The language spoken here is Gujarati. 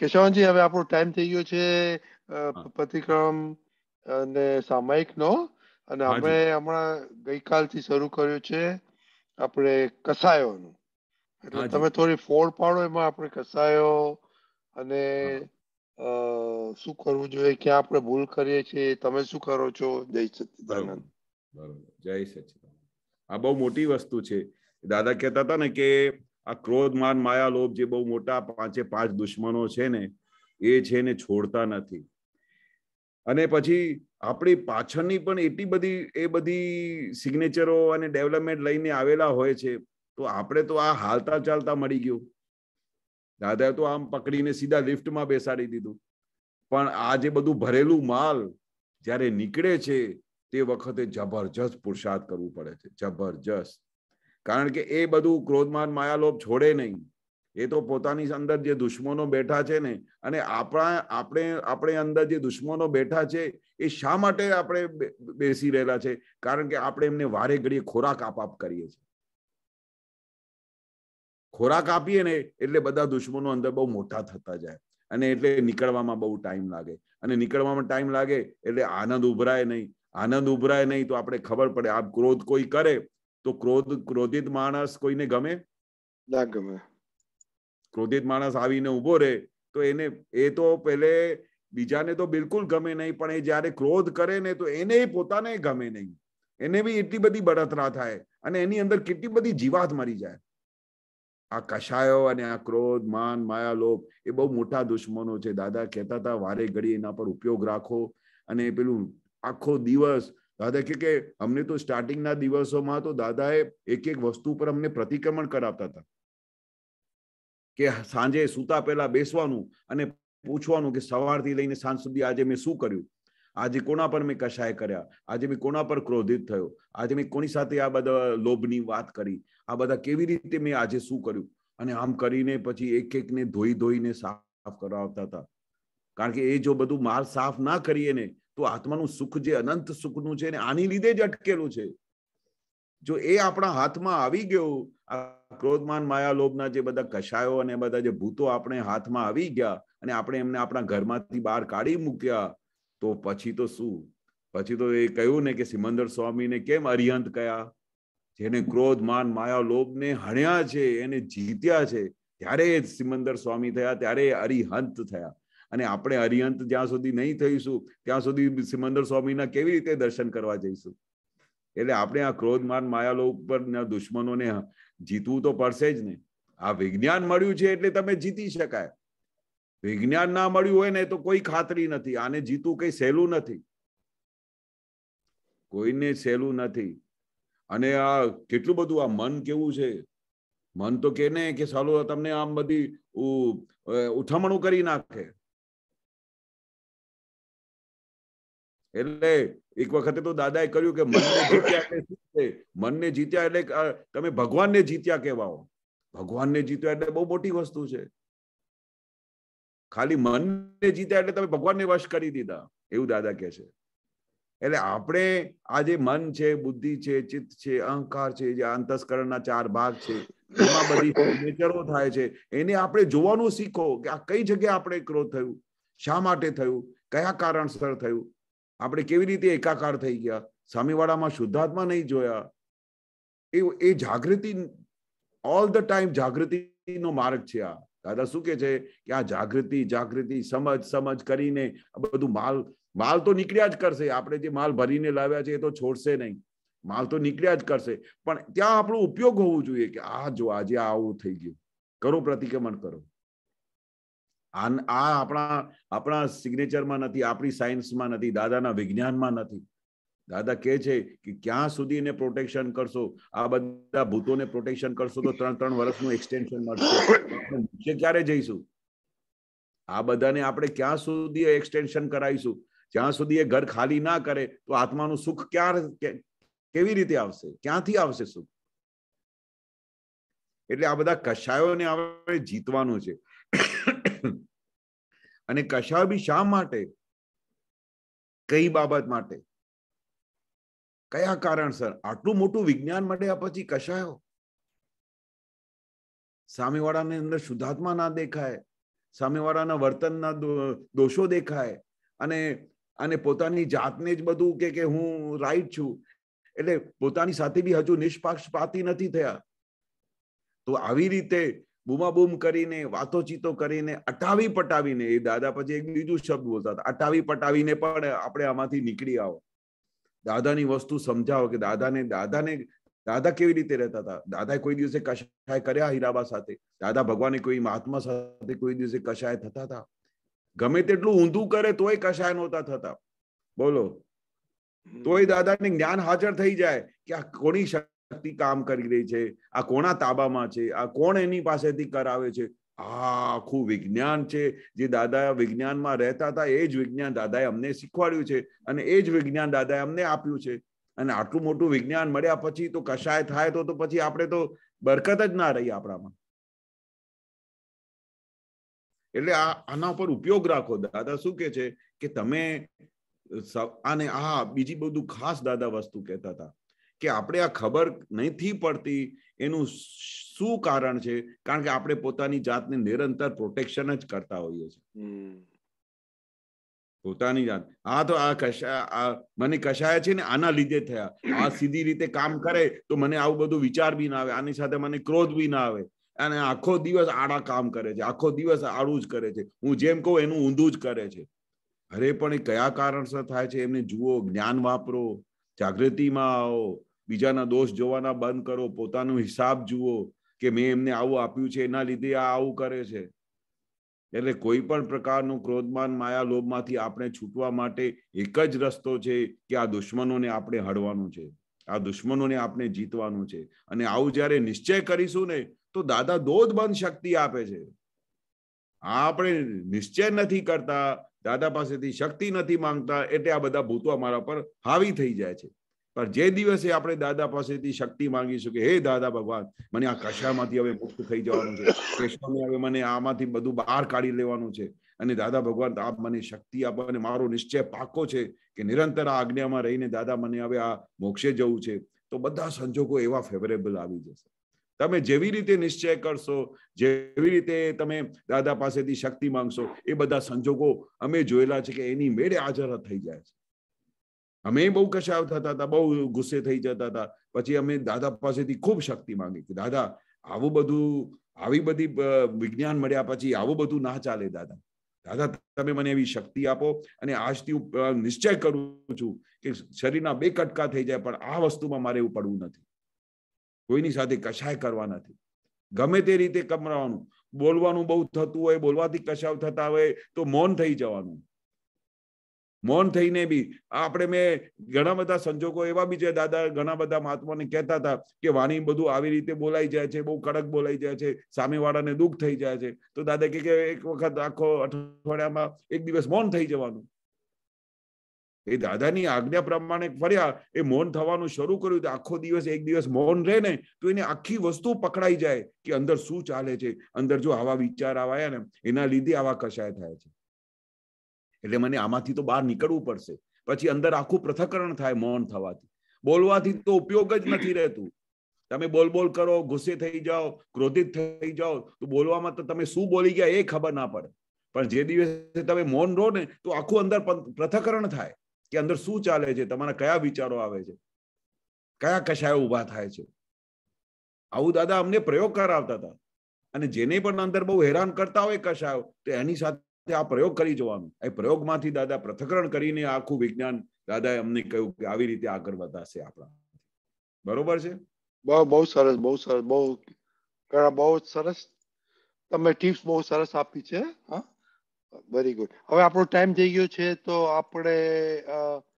કેશવનજી હવે આપણો ટાઈમ થઈ ગયો છે પ્રતિક્રમ અને સામાયિકનો અને આપણે હમણાં ગઈકાલથી શરૂ કર્યો છે આપણે કસાયોનું એટલે તમે થોડી ફોડ પાડો એમાં આપણે કસાયો અને શું કરવું જોઈએ ક્યાં આપણે ભૂલ કરીએ છીએ તમે શું કરો છો જય સચિદાનંદ બરોબર જય સચિદાનંદ આ બહુ મોટી વસ્તુ છે દાદા કહેતા હતા ને કે આ ક્રોધ માન માયા લોભ જે બહુ મોટા પાંચે પાંચ દુશ્મનો છે ને એ છે ને છોડતા નથી અને પછી આપણી પાછળની પણ એટલી બધી એ બધી સિગ્નેચરો અને ડેવલપમેન્ટ લઈને આવેલા હોય છે તો આપણે તો આ હાલતા ચાલતા મળી ગયું દાદાએ તો આમ પકડીને સીધા લિફ્ટમાં બેસાડી દીધું પણ આ જે બધું ભરેલું માલ જ્યારે નીકળે છે તે વખતે જબરજસ્ત પુરુષાર્થ કરવું પડે છે જબરજસ્ત કારણ કે એ બધું ક્રોધમાન માયાલોભ છોડે નહીં એ તો પોતાની અંદર જે દુશ્મનો બેઠા છે ને અને આપણા આપણે આપણે અંદર જે દુશ્મનો બેઠા છે એ શા માટે આપણે બેસી રહેલા છે કારણ કે આપણે એમને વારે ઘડીએ ખોરાક આપ કરીએ છીએ ખોરાક આપીએ ને એટલે બધા દુશ્મનો અંદર બહુ મોટા થતા જાય અને એટલે નીકળવામાં બહુ ટાઈમ લાગે અને નીકળવામાં ટાઈમ લાગે એટલે આનંદ ઉભરાય નહીં આનંદ ઉભરાય નહીં તો આપણે ખબર પડે આ ક્રોધ કોઈ કરે તો ક્રોધ ક્રોધિત માણસ કોઈને ગમે ના ગમે ક્રોધિત માણસ આવીને ઉભો રહે તો એને એ તો પહેલે બીજાને તો બિલકુલ ગમે નહીં પણ એ જ્યારે ક્રોધ કરે ને તો એને પોતાને ગમે નહીં એને બી એટલી બધી બળતરા થાય અને એની અંદર કેટલી બધી જીવાત મરી જાય આ કશાયો અને આ ક્રોધ માન માયા લોભ એ બહુ મોટા દુશ્મનો છે દાદા કહેતા હતા વારે ઘડી એના પર ઉપયોગ રાખો અને પેલું આખો દિવસ દાદા કે કે અમને તો સ્ટાર્ટિંગના દિવસોમાં તો દાદાએ એક એક વસ્તુ પર અમને પ્રતિક્રમણ કરાવતા હતા કે સાંજે સૂતા પહેલા બેસવાનું અને પૂછવાનું કે સવારથી લઈને સાંજ સુધી આજે મેં શું કર્યું આજે કોના પર મેં કશાય કર્યા આજે મેં કોના પર ક્રોધિત થયો આજે મેં કોની સાથે આ બધા લોભની વાત કરી આ બધા કેવી રીતે મેં આજે શું કર્યું અને આમ કરીને પછી એક એકને ધોઈ ધોઈને સાફ કરાવતા હતા કારણ કે એ જો બધું માલ સાફ ના કરીએ ને તો આત્માનું સુખ જે અનંત સુખનું છે આની લીધે જ અટકેલું છે જો એ આપણા હાથમાં આવી ગયું ક્રોધમાન માયા લોભના જે બધા કશાયો અને બધા જે ભૂતો આપણે હાથમાં આવી ગયા અને આપણે એમને આપણા ઘરમાંથી બહાર કાઢી મૂક્યા તો પછી તો શું પછી તો એ કહ્યું ને કે સિમંદર સ્વામીને કેમ અરિહંત કયા જેને ક્રોધ માન માયા લોભને હણ્યા છે એને જીત્યા છે ત્યારે સિમંદર સ્વામી થયા ત્યારે અરિહંત થયા અને આપણે અરિયંત જ્યાં સુધી નહીં થઈશું ત્યાં સુધી સિમંદર સ્વામીના કેવી રીતે દર્શન કરવા જઈશું એટલે આપણે આ ક્રોધ માયાલો ઉપર દુશ્મનોને જીતવું તો પડશે જ ને આ વિજ્ઞાન મળ્યું છે એટલે તમે જીતી શકાય વિજ્ઞાન ના મળ્યું હોય ને તો કોઈ ખાતરી નથી આને જીતવું કઈ સહેલું નથી કોઈને સહેલું નથી અને આ કેટલું બધું આ મન કેવું છે મન તો કે ને કે સાલો તમને આમ બધી ઉઠામણું કરી નાખે એટલે એક વખતે તો દાદાએ કહ્યું કે મનને જીત્યા એટલે મનને જીત્યા એટલે તમે ભગવાનને જીત્યા કહેવાઓ ભગવાનને જીત્યા એટલે બહુ મોટી વસ્તુ છે ખાલી મનને જીત્યા એટલે તમે ભગવાનને વશ કરી દીધા એવું દાદા કહે છે એટલે આપણે આ જે મન છે બુદ્ધિ છે ચિત્ત છે અહંકાર છે જે અંતસ્કરણના ચાર ભાગ છે એમાં બધી નેચરો થાય છે એને આપણે જોવાનું શીખો કે આ કઈ જગ્યાએ આપણે ક્રોધ થયું શા માટે થયું કયા કારણસર થયું આપણે કેવી રીતે એકાકાર થઈ ગયા સામેવાળામાં શુદ્ધાત્મા નહીં જોયા એ એ જાગૃતિ ઓલ ધ ટાઈમ જાગૃતિનો માર્ગ છે આ દાદા શું કે છે કે આ જાગૃતિ જાગૃતિ સમજ સમજ કરીને બધું માલ માલ તો નીકળ્યા જ કરશે આપણે જે માલ ભરીને લાવ્યા છે એ તો છોડશે નહીં માલ તો નીકળ્યા જ કરશે પણ ત્યાં આપણો ઉપયોગ હોવો જોઈએ કે આ જો આજે આવું થઈ ગયું કરો પ્રતિક્રમણ કરો આ આપણા આપણા સિગ્નેચરમાં નથી આપણી સાયન્સમાં નથી દાદાના વિજ્ઞાનમાં નથી દાદા કહે છે કે ક્યાં સુધી એને પ્રોટેક્શન કરશો આ બધા ભૂતોને પ્રોટેક્શન કરશો તો ત્રણ ત્રણ વર્ષનું એક્સટેન્શન મળશે નીચે ક્યારે જઈશું આ બધાને આપણે ક્યાં સુધી એક્સટેન્શન કરાવીશું જ્યાં સુધી એ ઘર ખાલી ના કરે તો આત્માનું સુખ ક્યાં કેવી રીતે આવશે ક્યાંથી આવશે સુખ એટલે આ બધા કશાયોને આપણે જીતવાનું છે અને કશાબી શા માટે કઈ બાબત માટે કયા કારણસર આટલું મોટું વિજ્ઞાન મળ્યા પછી કશાયો સામેવાળાને અંદર શુદ્ધાત્મા ના દેખાય સામેવાળાના વર્તનના દોષો દેખાય અને અને પોતાની જાતને જ બધું કે કે હું રાઈટ છું એટલે પોતાની સાથે બી હજુ નિષ્પક્ષપાતી નથી થયા તો આવી રીતે बूम बूम કરીને વાતોચીતો કરીને અઠાવી પટાવીને એ दादा પછી એક બીજું શબ્દ બોલતા હતા અઠાવી પટાવીને પણ આપણે આમાંથી નીકળી આવો दादा ની વસ્તુ સમજાવો કે दादा ને दादा ને दादा કેવી રીતે રહેતા હતા दादा એ કોઈ દિવસે કશાય કર્યા હીરાબા સાથે दादा ભગવાન કોઈ મહાત્મા સાથે કોઈ દિવસે કશાય થતા હતા ગમે તેટલું ઊંધું કરે તોય કશાય નોતા થતા હતા બોલો તોય दादा ની જ્ઞાન હાજર થઈ જાય કે આ કોણી શકે શક્તિ કામ કરી રહી છે આ કોના તાબામાં છે આ કોણ એની પાસેથી કરાવે છે આ આખું વિજ્ઞાન છે જે દાદા વિજ્ઞાનમાં રહેતા હતા એ જ વિજ્ઞાન દાદાએ અમને શીખવાડ્યું છે અને એ જ વિજ્ઞાન દાદાએ અમને આપ્યું છે અને આટલું મોટું વિજ્ઞાન મળ્યા પછી તો કશાય થાય તો પછી આપણે તો બરકત જ ના રહી આપણામાં એટલે આ આના ઉપર ઉપયોગ રાખો દાદા શું કે છે કે તમે આને આ બીજી બધું ખાસ દાદા વસ્તુ કહેતા હતા કે આપણે આ ખબર નથી પડતી એનું શું કારણ છે કારણ કે આપણે પોતાની જાતને નિરંતર પ્રોટેક્શન જ કરતા હોઈએ છીએ પોતાની જાત હા તો આ કશા મને કશાય છે ને આના લીધે થયા આ સીધી રીતે કામ કરે તો મને આવું બધું વિચાર બી ના આવે આની સાથે મને ક્રોધ બી ના આવે અને આખો દિવસ આડા કામ કરે છે આખો દિવસ આડું જ કરે છે હું જેમ કહું એનું ઊંધું જ કરે છે અરે પણ એ કયા કારણસર થાય છે એમને જુઓ જ્ઞાન વાપરો જાગૃતિમાં આવો બીજાના દોષ જોવાના બંધ કરો પોતાનો હિસાબ જુઓ કે મેં એમને આવું આપ્યું છે એના લીધે આ આવું કરે છે એટલે કોઈ પણ પ્રકારનું ક્રોધમાન માયા લોભમાંથી આપણે છૂટવા માટે એક જ રસ્તો છે કે આ દુશ્મનોને આપણે હડવાનું છે આ દુશ્મનોને આપણે જીતવાનું છે અને આવું જ્યારે નિશ્ચય કરીશું ને તો દાદા દોધ બંધ શક્તિ આપે છે આ આપણે નિશ્ચય નથી કરતા દાદા પાસેથી શક્તિ નથી માંગતા એટલે આ બધા ભૂતો અમારા પર હાવી થઈ જાય છે પણ જે દિવસે આપણે દાદા પાસેથી શક્તિ માંગીશું કે હે દાદા ભગવાન મને આ કશામાંથી હવે મુક્ત થઈ જવાનું છે કૃષ્ણને હવે મને આમાંથી બધું બહાર કાઢી લેવાનું છે અને દાદા ભગવાન આપ મને શક્તિ આપો અને મારો નિશ્ચય પાકો છે કે નિરંતર આ આજ્ઞામાં રહીને દાદા મને હવે આ મોક્ષે જવું છે તો બધા સંજોગો એવા ફેવરેબલ આવી જશે તમે જેવી રીતે નિશ્ચય કરશો જેવી રીતે તમે દાદા પાસેથી શક્તિ માંગશો એ બધા સંજોગો અમે જોયેલા છે કે એની મેળે હાજર થઈ જાય છે અમે બહુ કશાવ થતા હતા બહુ ગુસ્સે થઈ જતા હતા પછી અમે દાદા પાસેથી ખૂબ શક્તિ માંગી કે દાદા આવું બધું આવી બધી વિજ્ઞાન મળ્યા પછી આવું બધું ના ચાલે દાદા દાદા તમે મને એવી શક્તિ આપો અને આજથી હું નિશ્ચય કરું છું કે શરીરના બે કટકા થઈ જાય પણ આ વસ્તુમાં મારે એવું પડવું નથી કોઈની સાથે કશાય કરવા નથી ગમે તે રીતે કમરાવાનું બોલવાનું બહુ થતું હોય બોલવાથી કશાવ થતા હોય તો મૌન થઈ જવાનું મૌન થઈને બી આપણે મેં ઘણા બધા સંજોગો એવા બી છે દાદા ઘણા બધા મહાત્માને કહેતા હતા કે વાણી બધું આવી રીતે બોલાઈ જાય છે બહુ કડક બોલાઈ જાય છે સામેવાળાને દુઃખ થઈ જાય છે તો દાદા કે એક વખત આખો અઠવાડિયામાં એક દિવસ મૌન થઈ જવાનું એ દાદાની આજ્ઞા પ્રમાણે ફર્યા એ મૌન થવાનું શરૂ કર્યું આખો દિવસ એક દિવસ મૌન રહે ને તો એની આખી વસ્તુ પકડાઈ જાય કે અંદર શું ચાલે છે અંદર જો આવા વિચાર આવ્યા ને એના લીધે આવા કશાય થાય છે એટલે મને આમાંથી તો બહાર નીકળવું પડશે પછી અંદર આખું પૃથકરણ થાય મૌન થવાથી બોલવાથી તો ઉપયોગ જ નથી રહેતું તમે બોલ બોલ કરો ગુસ્સે થઈ જાઓ ક્રોધિત થઈ જાઓ તો બોલવામાં તો તમે શું બોલી ગયા એ ખબર ના પડે પણ જે દિવસે તમે મૌન રહો ને તો આખું અંદર પૃથકરણ થાય કે અંદર શું ચાલે છે તમારા કયા વિચારો આવે છે કયા કશાયો ઉભા થાય છે આવું દાદા અમને પ્રયોગ કરાવતા હતા અને જેને પણ અંદર બહુ હેરાન કરતા હોય કશાયો તો એની સાથે આ પ્રયોગ કરી જોવાનું એ પ્રયોગમાંથી દાદા પૃથકરણ કરીને આખું વિજ્ઞાન દાદાએ અમને કહ્યું કે આવી રીતે આગળ વધાશે આપણા બરોબર છે બહુ બહુ સરસ બહુ સરસ બહુ બહુ સરસ તમે ટિપ્સ બહુ સરસ આપી છે હા વેરી ગુડ હવે આપણો ટાઈમ થઈ ગયો છે તો આપણે